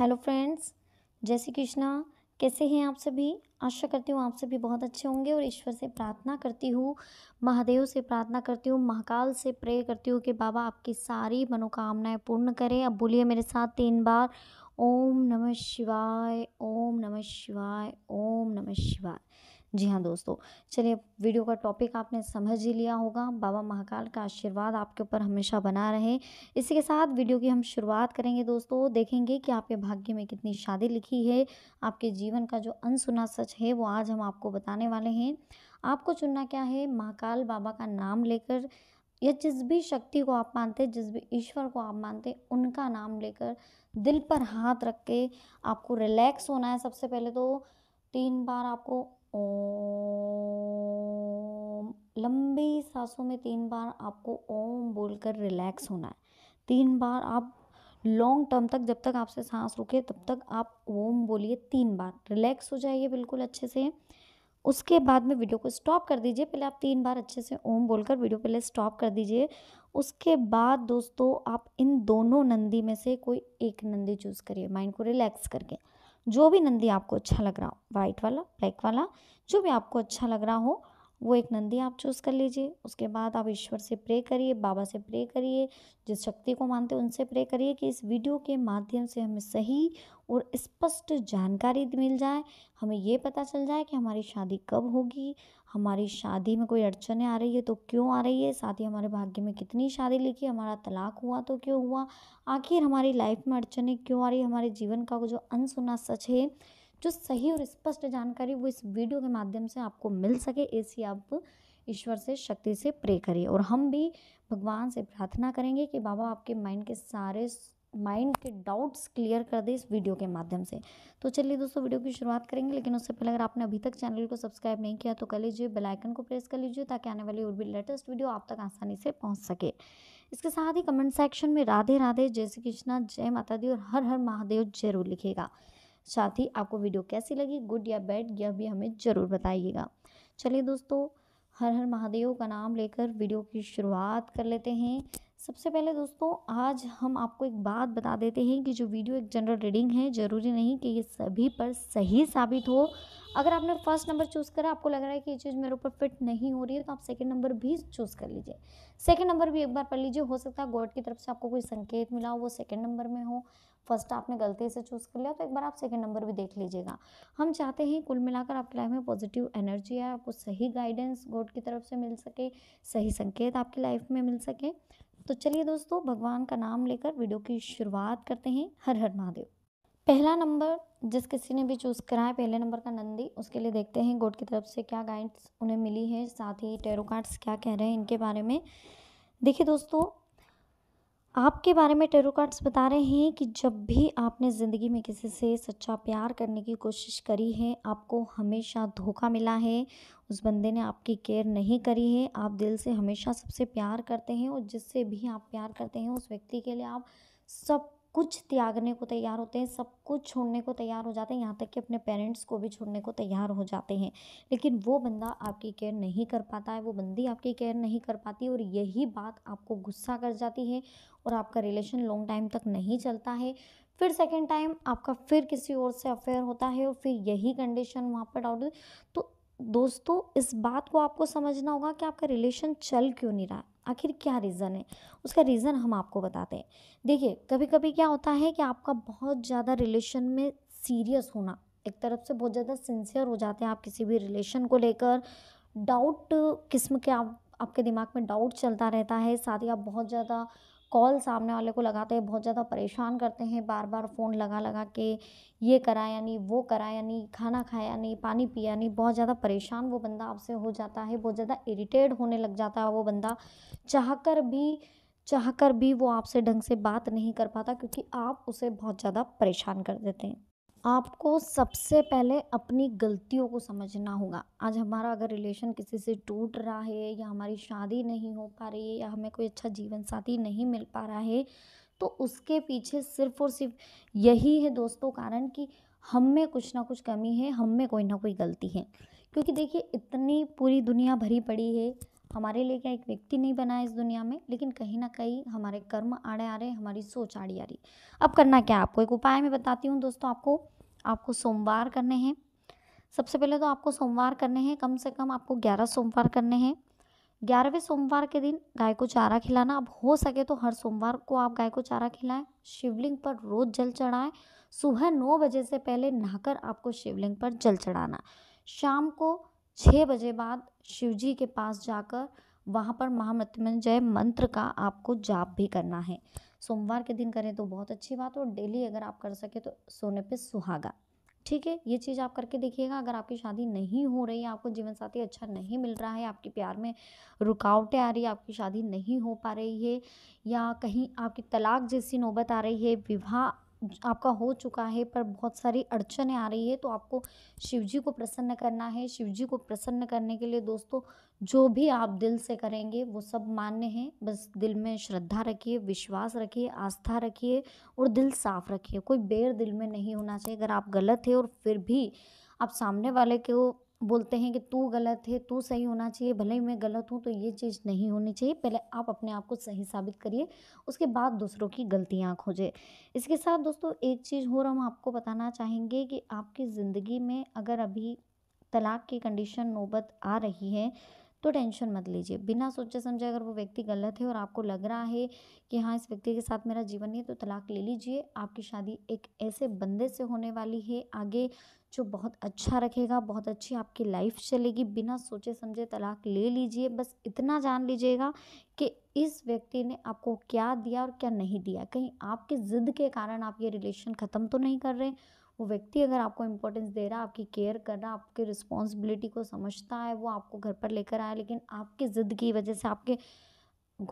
hello friends जय श्री कृष्णा कैसे हैं आप सभी आशा करती हूँ आप सभी बहुत अच्छे होंगे और ईश्वर से प्रार्थना करती हूँ महादेव से प्रार्थना करती हूँ महाकाल से प्रे करती हूँ कि बाबा आपकी सारी मनोकामनाएं पूर्ण करें अब बोलिए मेरे साथ तीन बार ओम नमः शिवाय ओम नमः शिवाय ओम नमः शिवाय जी हाँ दोस्तों चलिए वीडियो का टॉपिक आपने समझ ही लिया होगा बाबा महाकाल का आशीर्वाद आपके ऊपर हमेशा बना रहे इसी के साथ वीडियो की हम शुरुआत करेंगे दोस्तों देखेंगे कि आपके भाग्य में कितनी शादी लिखी है आपके जीवन का जो अनसुना सच है वो आज हम आपको बताने वाले हैं आपको चुनना क्या है महाकाल बाबा का नाम लेकर या जिस भी शक्ति को आप मानते जिस भी ईश्वर को आप मानते उनका नाम लेकर दिल पर हाथ रख के आपको रिलैक्स होना है सबसे पहले तो तीन बार आपको ओम लंबी सांसों में तीन बार आपको ओम बोलकर रिलैक्स होना है तीन बार आप लॉन्ग टर्म तक जब तक आपसे सांस रुके तब तक आप ओम बोलिए तीन बार रिलैक्स हो जाइए बिल्कुल अच्छे से उसके बाद में वीडियो को स्टॉप कर दीजिए पहले आप तीन बार अच्छे से ओम बोलकर वीडियो पहले स्टॉप कर दीजिए उसके बाद दोस्तों आप इन दोनों नंदी में से कोई एक नंदी चूज़ करिए माइंड को रिलैक्स करके जो भी नंदी आपको अच्छा लग रहा हो वाइट वाला ब्लैक वाला जो भी आपको अच्छा लग रहा हो वो एक नंदी आप चूज़ कर लीजिए उसके बाद आप ईश्वर से प्रे करिए बाबा से प्रे करिए जिस शक्ति को मानते हैं उनसे प्रे करिए कि इस वीडियो के माध्यम से हमें सही और स्पष्ट जानकारी मिल जाए हमें ये पता चल जाए कि हमारी शादी कब होगी हमारी शादी में कोई अड़चने आ रही है तो क्यों आ रही है साथ ही हमारे भाग्य में कितनी शादी लिखी हमारा तलाक हुआ तो क्यों हुआ आखिर हमारी लाइफ में अड़चने क्यों आ रही है हमारे जीवन का जो अनसुना सच है जो सही और स्पष्ट जानकारी वो इस वीडियो के माध्यम से आपको मिल सके ऐसी आप ईश्वर से शक्ति से प्रे करिए और हम भी भगवान से प्रार्थना करेंगे कि बाबा आपके माइंड के सारे माइंड के डाउट्स क्लियर कर दे इस वीडियो के माध्यम से तो चलिए दोस्तों वीडियो की शुरुआत करेंगे लेकिन उससे पहले अगर आपने अभी तक चैनल को सब्सक्राइब नहीं किया तो कर लीजिए बेल आइकन को प्रेस कर लीजिए ताकि आने वाली और भी लेटेस्ट वीडियो आप तक आसानी से पहुंच सके इसके साथ ही कमेंट सेक्शन में राधे राधे जय श्री कृष्णा जय माता दी और हर हर महादेव जरूर लिखेगा साथ ही आपको वीडियो कैसी लगी गुड या बैड यह भी हमें ज़रूर बताइएगा चलिए दोस्तों हर हर महादेव का नाम लेकर वीडियो की शुरुआत कर लेते हैं सबसे पहले दोस्तों आज हम आपको एक बात बता देते हैं कि जो वीडियो एक जनरल रीडिंग है ज़रूरी नहीं कि ये सभी पर सही साबित हो अगर आपने फर्स्ट नंबर चूज़ करा आपको लग रहा है कि ये चीज़ मेरे ऊपर फिट नहीं हो रही है तो आप सेकंड नंबर भी चूज़ कर लीजिए सेकंड नंबर भी एक बार पढ़ लीजिए हो सकता है गॉड की तरफ से आपको कोई संकेत मिला हो वो सेकंड नंबर में हो फर्स्ट आपने गलती से चूज़ कर लिया तो एक बार आप सेकंड नंबर भी देख लीजिएगा हम चाहते हैं कुल मिलाकर आपकी लाइफ में पॉजिटिव एनर्जी है आपको सही गाइडेंस गॉड की तरफ से मिल सके सही संकेत आपकी लाइफ में मिल सके तो चलिए दोस्तों भगवान का नाम लेकर वीडियो की शुरुआत करते हैं हर हर महादेव पहला नंबर जिस किसी ने भी चूज़ करा है पहले नंबर का नंदी उसके लिए देखते हैं गोड की तरफ से क्या गाइड्स उन्हें मिली है साथ ही टेरो कार्ड्स क्या कह रहे हैं इनके बारे में देखिए दोस्तों आपके बारे में टेरो कार्ड्स बता रहे हैं कि जब भी आपने ज़िंदगी में किसी से सच्चा प्यार करने की कोशिश करी है आपको हमेशा धोखा मिला है उस बंदे ने आपकी केयर नहीं करी है आप दिल से हमेशा सबसे प्यार करते हैं और जिससे भी आप प्यार करते हैं उस व्यक्ति के लिए आप सब कुछ त्यागने को तैयार होते हैं सब कुछ छोड़ने को तैयार हो जाते हैं यहाँ तक कि अपने पेरेंट्स को भी छोड़ने को तैयार हो जाते हैं लेकिन वो बंदा आपकी केयर नहीं कर पाता है वो बंदी आपकी केयर नहीं कर पाती और यही बात आपको गुस्सा कर जाती है और आपका रिलेशन लॉन्ग टाइम तक नहीं चलता है फिर सेकेंड टाइम आपका फिर किसी और से अफेयर होता है और फिर यही कंडीशन वहाँ पर डाउट तो दोस्तों इस बात को आपको समझना होगा कि आपका रिलेशन चल क्यों नहीं रहा आखिर क्या रीज़न है उसका रीज़न हम आपको बताते हैं देखिए कभी कभी क्या होता है कि आपका बहुत ज़्यादा रिलेशन में सीरियस होना एक तरफ से बहुत ज़्यादा सिंसियर हो जाते हैं आप किसी भी रिलेशन को लेकर डाउट किस्म के आप आपके दिमाग में डाउट चलता रहता है साथ ही आप बहुत ज़्यादा कॉल सामने वाले को लगाते हैं बहुत ज़्यादा परेशान करते हैं बार बार फ़ोन लगा लगा के ये करा यानी नहीं वो करा यानी नहीं खाना खाया नहीं पानी पिया नहीं बहुत ज़्यादा परेशान वो बंदा आपसे हो जाता है बहुत ज़्यादा इरीटेड होने लग जाता है वो बंदा चाह कर भी चाह कर भी वो आपसे ढंग से बात नहीं कर पाता क्योंकि आप उसे बहुत ज़्यादा परेशान कर देते हैं आपको सबसे पहले अपनी गलतियों को समझना होगा आज हमारा अगर रिलेशन किसी से टूट रहा है या हमारी शादी नहीं हो पा रही है या हमें कोई अच्छा जीवन साथी नहीं मिल पा रहा है तो उसके पीछे सिर्फ और सिर्फ यही है दोस्तों कारण कि हम में कुछ ना कुछ कमी है हम में कोई ना कोई गलती है क्योंकि देखिए इतनी पूरी दुनिया भरी पड़ी है हमारे लिए क्या एक व्यक्ति नहीं बना है इस दुनिया में लेकिन कहीं ना कहीं हमारे कर्म आड़े आ रहे हमारी सोच आड़ी आ रही अब करना क्या आपको एक उपाय मैं बताती हूँ दोस्तों आपको आपको सोमवार करने हैं सबसे पहले तो आपको सोमवार करने हैं कम से कम आपको ग्यारह सोमवार करने हैं ग्यारहवें सोमवार के दिन गाय को चारा खिलाना अब हो सके तो हर सोमवार को आप गाय को चारा खिलाएं शिवलिंग पर रोज़ जल चढ़ाएं सुबह नौ बजे से पहले नहाकर आपको शिवलिंग पर जल चढ़ाना शाम को छः बजे बाद शिव जी के पास जाकर वहाँ पर महामृत्युंजय मंत्र का आपको जाप भी करना है सोमवार के दिन करें तो बहुत अच्छी बात और डेली अगर आप कर सके तो सोने पे सुहागा ठीक है ये चीज़ आप करके देखिएगा अगर आपकी शादी नहीं हो रही है आपको जीवन साथी अच्छा नहीं मिल रहा है आपके प्यार में रुकावटें आ रही है आपकी शादी नहीं हो पा रही है या कहीं आपकी तलाक जैसी नौबत आ रही है विवाह आपका हो चुका है पर बहुत सारी अड़चने आ रही है तो आपको शिव जी को प्रसन्न करना है शिव जी को प्रसन्न करने के लिए दोस्तों जो भी आप दिल से करेंगे वो सब मान्य है बस दिल में श्रद्धा रखिए विश्वास रखिए आस्था रखिए और दिल साफ रखिए कोई बेर दिल में नहीं होना चाहिए अगर आप गलत है और फिर भी आप सामने वाले को बोलते हैं कि तू गलत है तू सही होना चाहिए भले ही मैं गलत हूँ तो ये चीज़ नहीं होनी चाहिए पहले आप अपने आप को सही साबित करिए उसके बाद दूसरों की गलतियाँ खोजें इसके साथ दोस्तों एक चीज़ और हम आपको बताना चाहेंगे कि आपकी ज़िंदगी में अगर अभी तलाक की कंडीशन नौबत आ रही है तो टेंशन मत लीजिए बिना सोचे समझे अगर वो व्यक्ति गलत है और आपको लग रहा है कि हाँ इस व्यक्ति के साथ मेरा जीवन नहीं है तो तलाक ले लीजिए आपकी शादी एक ऐसे बंदे से होने वाली है आगे जो बहुत अच्छा रखेगा बहुत अच्छी आपकी लाइफ चलेगी बिना सोचे समझे तलाक ले लीजिए बस इतना जान लीजिएगा कि इस व्यक्ति ने आपको क्या दिया और क्या नहीं दिया कहीं आपके ज़िद के कारण आप ये रिलेशन ख़त्म तो नहीं कर रहे वो व्यक्ति अगर आपको इम्पोर्टेंस दे रहा आपकी केयर कर रहा आपकी रिस्पॉन्सिबिलिटी को समझता है वो आपको घर पर लेकर आया लेकिन आपकी ज़िद की वजह से आपके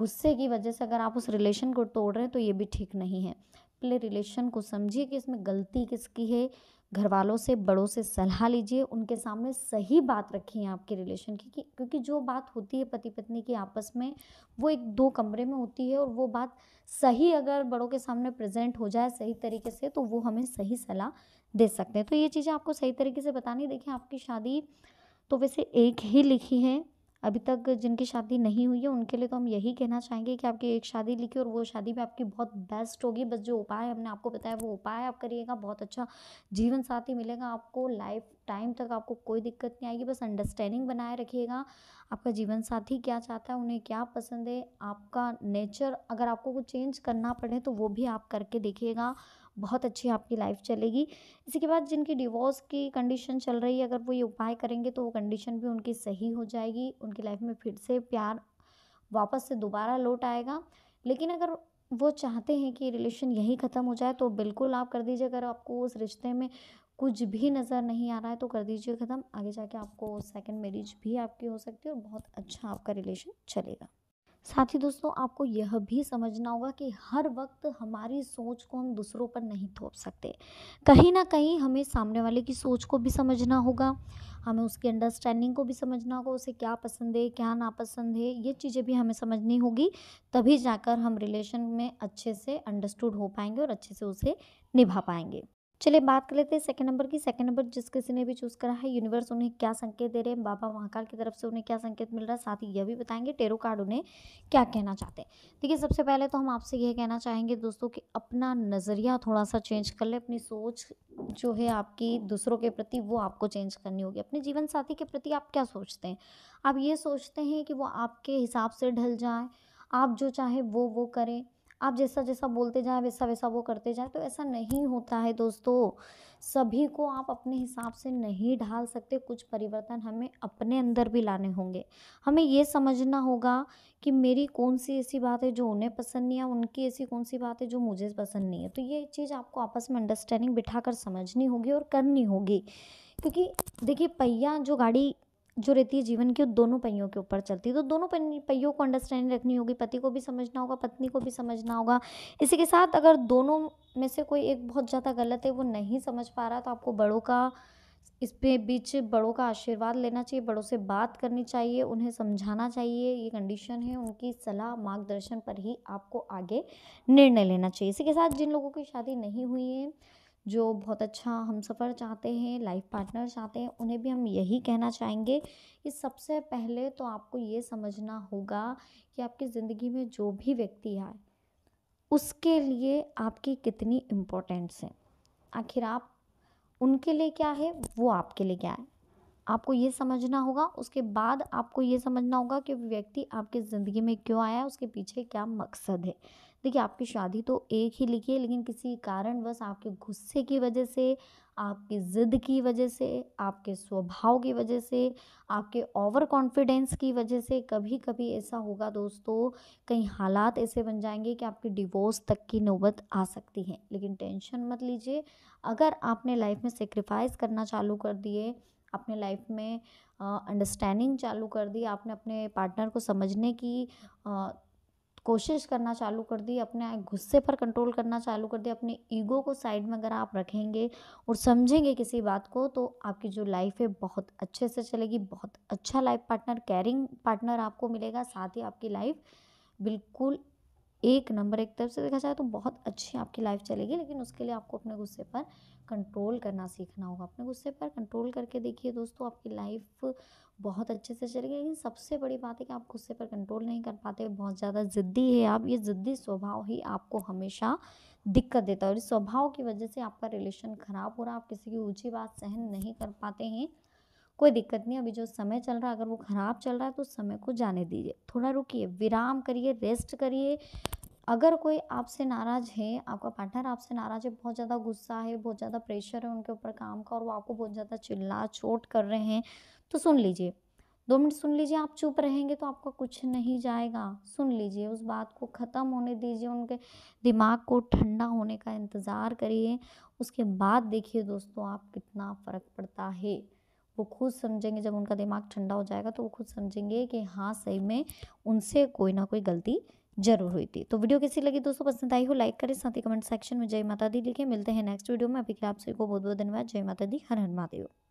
गुस्से की वजह से अगर आप उस रिलेशन को तोड़ रहे हैं तो ये भी ठीक नहीं है पहले रिलेशन को समझिए कि इसमें गलती किसकी है घर वालों से बड़ों से सलाह लीजिए उनके सामने सही बात रखिए आपके रिलेशन की कि क्योंकि जो बात होती है पति पत्नी की आपस में वो एक दो कमरे में होती है और वो बात सही अगर बड़ों के सामने प्रेजेंट हो जाए सही तरीके से तो वो हमें सही सलाह दे सकते हैं तो ये चीज़ें आपको सही तरीके से बतानी देखिए आपकी शादी तो वैसे एक ही लिखी है अभी तक जिनकी शादी नहीं हुई है उनके लिए तो हम यही कहना चाहेंगे कि आपकी एक शादी लिखी और वो शादी भी आपकी बहुत बेस्ट होगी बस जो उपाय हमने आपको बताया वो उपाय आप करिएगा बहुत अच्छा जीवन साथी मिलेगा आपको लाइफ टाइम तक आपको कोई दिक्कत नहीं आएगी बस अंडरस्टैंडिंग बनाए रखिएगा आपका जीवन साथी क्या चाहता है उन्हें क्या पसंद है आपका नेचर अगर आपको कुछ चेंज करना पड़े तो वो भी आप करके देखिएगा बहुत अच्छी आपकी लाइफ चलेगी इसी के बाद जिनकी डिवोर्स की कंडीशन चल रही है अगर वो ये उपाय करेंगे तो वो कंडीशन भी उनकी सही हो जाएगी उनकी लाइफ में फिर से प्यार वापस से दोबारा लौट आएगा लेकिन अगर वो चाहते हैं कि रिलेशन यही ख़त्म हो जाए तो बिल्कुल आप कर दीजिए अगर आपको उस रिश्ते में कुछ भी नज़र नहीं आ रहा है तो कर दीजिए ख़त्म आगे जाके आपको सेकंड मैरिज भी आपकी हो सकती है और बहुत अच्छा आपका रिलेशन चलेगा साथ ही दोस्तों आपको यह भी समझना होगा कि हर वक्त हमारी सोच को हम दूसरों पर नहीं थोप सकते कहीं ना कहीं हमें सामने वाले की सोच को भी समझना होगा हमें उसकी अंडरस्टैंडिंग को भी समझना होगा उसे क्या पसंद है क्या नापसंद है ये चीज़ें भी हमें समझनी होगी तभी जाकर हम रिलेशन में अच्छे से अंडरस्टूड हो पाएंगे और अच्छे से उसे निभा पाएंगे चलिए बात कर लेते हैं सेकंड नंबर की सेकंड नंबर जिस किसी ने भी चूज करा है यूनिवर्स उन्हें क्या संकेत दे रहे हैं बाबा महाकाल की तरफ से उन्हें क्या संकेत मिल रहा है साथ ही यह भी बताएंगे टेरो कार्ड उन्हें क्या कहना चाहते हैं देखिए सबसे पहले तो हम आपसे यह कहना चाहेंगे दोस्तों कि अपना नज़रिया थोड़ा सा चेंज कर ले अपनी सोच जो है आपकी दूसरों के प्रति वो आपको चेंज करनी होगी अपने जीवन साथी के प्रति आप क्या सोचते हैं आप ये सोचते हैं कि वो आपके हिसाब से ढल जाए आप जो चाहे वो वो करें आप जैसा जैसा बोलते जाएं वैसा वैसा वो करते जाएं तो ऐसा नहीं होता है दोस्तों सभी को आप अपने हिसाब से नहीं ढाल सकते कुछ परिवर्तन हमें अपने अंदर भी लाने होंगे हमें ये समझना होगा कि मेरी कौन सी ऐसी बात है जो उन्हें पसंद नहीं है उनकी ऐसी कौन सी बात है जो मुझे पसंद नहीं है तो ये चीज़ आपको आपस में अंडरस्टैंडिंग बिठा कर समझनी होगी और करनी होगी क्योंकि देखिए पहिया जो गाड़ी जो रहती है जीवन की वो दोनों पहियों के ऊपर चलती है तो दोनों पहियों को अंडरस्टैंडिंग रखनी होगी पति को भी समझना होगा पत्नी को भी समझना होगा इसी के साथ अगर दोनों में से कोई एक बहुत ज़्यादा गलत है वो नहीं समझ पा रहा तो आपको बड़ों का इस पे बीच बड़ों का आशीर्वाद लेना चाहिए बड़ों से बात करनी चाहिए उन्हें समझाना चाहिए ये कंडीशन है उनकी सलाह मार्गदर्शन पर ही आपको आगे निर्णय लेना चाहिए इसी के साथ जिन लोगों की शादी नहीं हुई है जो बहुत अच्छा हम सफ़र चाहते हैं लाइफ़ पार्टनर चाहते हैं उन्हें भी हम यही कहना चाहेंगे कि सबसे पहले तो आपको ये समझना होगा कि आपकी ज़िंदगी में जो भी व्यक्ति आए उसके लिए आपकी कितनी इम्पोर्टेंस है आखिर आप उनके लिए क्या है वो आपके लिए क्या है आपको ये समझना होगा उसके बाद आपको ये समझना होगा कि व्यक्ति आपकी ज़िंदगी में क्यों आया है उसके पीछे क्या मकसद है देखिए आपकी शादी तो एक ही लिखी है लेकिन किसी कारणवश आपके गुस्से की वजह से आपकी ज़िद की वजह से आपके स्वभाव की वजह से आपके ओवर कॉन्फिडेंस की वजह से कभी कभी ऐसा होगा दोस्तों कई हालात ऐसे बन जाएंगे कि आपकी डिवोर्स तक की नौबत आ सकती है लेकिन टेंशन मत लीजिए अगर आपने लाइफ में सेक्रीफाइस करना चालू कर दिए अपने लाइफ में अंडरस्टैंडिंग चालू कर दी आपने अपने पार्टनर को समझने की कोशिश करना चालू कर दी अपने गुस्से पर कंट्रोल करना चालू कर दिया अपने ईगो को साइड में अगर आप रखेंगे और समझेंगे किसी बात को तो आपकी जो लाइफ है बहुत अच्छे से चलेगी बहुत अच्छा लाइफ पार्टनर केयरिंग पार्टनर आपको मिलेगा साथ ही आपकी लाइफ बिल्कुल एक नंबर एक तरफ से देखा जाए तो बहुत अच्छी आपकी लाइफ चलेगी लेकिन उसके लिए आपको अपने गुस्से पर कंट्रोल करना सीखना होगा अपने गुस्से पर कंट्रोल करके देखिए दोस्तों आपकी लाइफ बहुत अच्छे से चलेगी लेकिन सबसे बड़ी बात है कि आप गुस्से पर कंट्रोल नहीं कर पाते बहुत ज़्यादा ज़िद्दी है आप ये ज़िद्दी स्वभाव ही आपको हमेशा दिक्कत देता है और इस स्वभाव की वजह से आपका रिलेशन ख़राब हो रहा है आप किसी की ऊँची बात सहन नहीं कर पाते हैं कोई दिक्कत नहीं अभी जो समय चल रहा है अगर वो ख़राब चल रहा है तो समय को जाने दीजिए थोड़ा रुकिए विराम करिए रेस्ट करिए अगर कोई आपसे नाराज़ है आपका पार्टनर आपसे नाराज़ है बहुत ज़्यादा गुस्सा है बहुत ज़्यादा प्रेशर है उनके ऊपर काम का और वो आपको बहुत ज़्यादा चिल्ला चोट कर रहे हैं तो सुन लीजिए दो मिनट सुन लीजिए आप चुप रहेंगे तो आपका कुछ नहीं जाएगा सुन लीजिए उस बात को ख़त्म होने दीजिए उनके दिमाग को ठंडा होने का इंतज़ार करिए उसके बाद देखिए दोस्तों आप कितना फ़र्क पड़ता है वो खुद समझेंगे जब उनका दिमाग ठंडा हो जाएगा तो वो खुद समझेंगे कि हाँ सही में उनसे कोई ना कोई गलती जरूर हुई थी तो वीडियो कैसी लगी दोस्तों पसंद आई हो लाइक करें साथ ही कमेंट सेक्शन में जय माता दी लिखे मिलते हैं नेक्स्ट वीडियो में अभी के आप सभी को बहुत बहुत धन्यवाद जय माता दी हर हर महादेव